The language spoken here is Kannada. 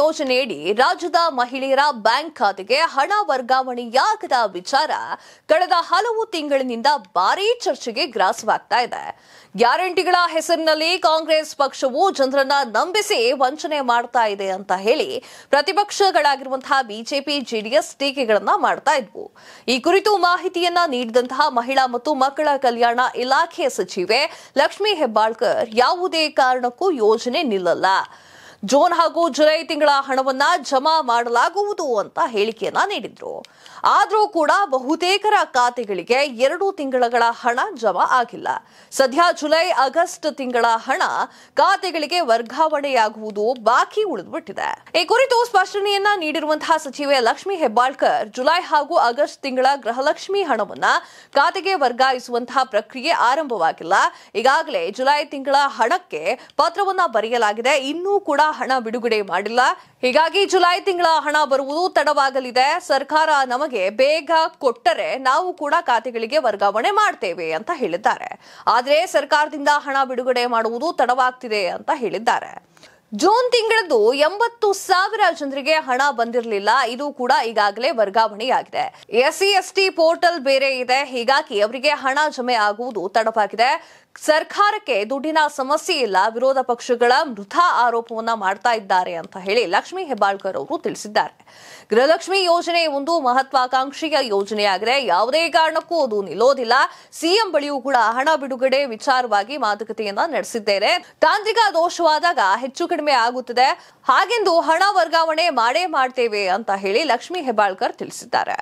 ಯೋಜನೆಯಡಿ ರಾಜ್ಯದ ಮಹಿಳೆಯರ ಬ್ಯಾಂಕ್ ಖಾತೆಗೆ ಹಣ ವರ್ಗಾವಣೆಯಾಗದ ವಿಚಾರ ಕಳೆದ ಹಲವು ತಿಂಗಳಿನಿಂದ ಭಾರೀ ಚರ್ಚೆಗೆ ಗ್ರಾಸವಾಗ್ತಾ ಇದೆ ಗ್ಯಾರಂಟಿಗಳ ಹೆಸರಿನಲ್ಲಿ ಕಾಂಗ್ರೆಸ್ ಪಕ್ಷವು ಜನರನ್ನ ನಂಬಿಸಿ ವಂಚನೆ ಮಾಡ್ತಾ ಇದೆ ಅಂತ ಹೇಳಿ ಪ್ರತಿಪಕ್ಷಗಳಾಗಿರುವಂತಹ ಬಿಜೆಪಿ ಜೆಡಿಎಸ್ ಟೀಕೆಗಳನ್ನ ಮಾಡ್ತಾ ಇದ್ವು ಈ ಕುರಿತು ಮಾಹಿತಿಯನ್ನ ನೀಡಿದಂತಹ ಮಹಿಳಾ ಮತ್ತು ಮಕ್ಕಳ ಕಲ್ಯಾಣ ಇಲಾಖೆ ಸಚಿವೆ ಲಕ್ಷ್ಮೀ ಹೆಬ್ಬಾಳ್ಕರ್ ಯಾವುದೇ ಕಾರಣಕ್ಕೂ ಯೋಜನೆ ನಿಲ್ಲಲ್ಲ ಜೂನ್ ಹಾಗೂ ಜುಲೈ ತಿಂಗಳ ಹಣವನ್ನ ಜಮಾ ಮಾಡಲಾಗುವುದು ಅಂತ ಹೇಳಿಕೆಯನ್ನ ನೀಡಿದ್ರು ಆದರೂ ಕೂಡ ಬಹುತೇಕರ ಖಾತೆಗಳಿಗೆ ಎರಡು ತಿಂಗಳ ಹಣ ಜಮಾ ಆಗಿಲ್ಲ ಸದ್ಯ ಜುಲೈ ಆಗಸ್ಟ್ ತಿಂಗಳ ಹಣ ಖಾತೆಗಳಿಗೆ ವರ್ಗಾವಣೆಯಾಗುವುದು ಬಾಕಿ ಉಳಿದುಬಿಟ್ಟಿದೆ ಈ ಕುರಿತು ಸ್ಪಷ್ಟನೆಯನ್ನ ನೀಡಿರುವಂತಹ ಸಚಿವೆ ಲಕ್ಷ್ಮಿ ಹೆಬ್ಬಾಳ್ಕರ್ ಜುಲೈ ಹಾಗೂ ಆಗಸ್ಟ್ ತಿಂಗಳ ಗೃಹಲಕ್ಷ್ಮಿ ಹಣವನ್ನ ಖಾತೆಗೆ ವರ್ಗಾಯಿಸುವಂತಹ ಪ್ರಕ್ರಿಯೆ ಆರಂಭವಾಗಿಲ್ಲ ಈಗಾಗಲೇ ಜುಲೈ ತಿಂಗಳ ಹಣಕ್ಕೆ ಪತ್ರವನ್ನ ಬರೆಯಲಾಗಿದೆ ಇನ್ನೂ ಕೂಡ ಹಣ ಬಿಡುಗಡೆ ಮಾಡಿಲ್ಲ ಹೀಗಾಗಿ ಜುಲೈ ತಿಂಗಳ ಹಣ ಬರುವುದು ತಡವಾಗಲಿದೆ ಸರ್ಕಾರ ನಮಗೆ ಬೇಗ ಕೊಟ್ಟರೆ ನಾವು ಕೂಡ ಖಾತೆಗಳಿಗೆ ವರ್ಗಾವಣೆ ಮಾಡ್ತೇವೆ ಅಂತ ಹೇಳಿದ್ದಾರೆ ಆದರೆ ಸರ್ಕಾರದಿಂದ ಹಣ ಬಿಡುಗಡೆ ಮಾಡುವುದು ತಡವಾಗ್ತಿದೆ ಅಂತ ಹೇಳಿದ್ದಾರೆ ಜೂನ್ ತಿಂಗಳದ್ದು ಎಂಬತ್ತು ಸಾವಿರ ಜನರಿಗೆ ಹಣ ಬಂದಿರಲಿಲ್ಲ ಇದು ಕೂಡ ಈಗಾಗಲೇ ವರ್ಗಾವಣೆಯಾಗಿದೆ ಎಸ್ ಟಿ ಪೋರ್ಟಲ್ ಬೇರೆ ಇದೆ ಹೀಗಾಗಿ ಅವರಿಗೆ ಹಣ ಜಮೆ ಆಗುವುದು ತಡವಾಗಿದೆ ಸರ್ಕಾರಕ್ಕೆ ದುಡ್ಡಿನ ಸಮಸ್ಯೆ ಇಲ್ಲ ವಿರೋಧ ಪಕ್ಷಗಳ ಮೃತ ಆರೋಪವನ್ನ ಮಾಡ್ತಾ ಇದ್ದಾರೆ ಅಂತ ಹೇಳಿ ಲಕ್ಷ್ಮಿ ಹೆಬ್ಬಾಳ್ಕರ್ ಅವರು ತಿಳಿಸಿದ್ದಾರೆ ಗೃಹಲಕ್ಷ್ಮಿ ಯೋಜನೆ ಒಂದು ಮಹತ್ವಾಕಾಂಕ್ಷಿಯ ಯೋಜನೆಯಾಗಿದೆ ಯಾವುದೇ ಕಾರಣಕ್ಕೂ ಅದು ನಿಲ್ಲೋದಿಲ್ಲ ಸಿಎಂ ಬಳಿಯೂ ಕೂಡ ಹಣ ಬಿಡುಗಡೆ ವಿಚಾರವಾಗಿ ಮಾತುಕತೆಯನ್ನ ನಡೆಸಿದ್ದೇನೆ ತಾಂತ್ರಿಕ ದೋಷವಾದಾಗ ಹೆಚ್ಚು ಕಡಿಮೆ ಆಗುತ್ತದೆ ಹಾಗೆಂದು ಹಣ ವರ್ಗಾವಣೆ ಮಾಡೇ ಮಾಡ್ತೇವೆ ಅಂತ ಹೇಳಿ ಲಕ್ಷ್ಮೀ ಹೆಬ್ಬಾಳ್ಕರ್ ತಿಳಿಸಿದ್ದಾರೆ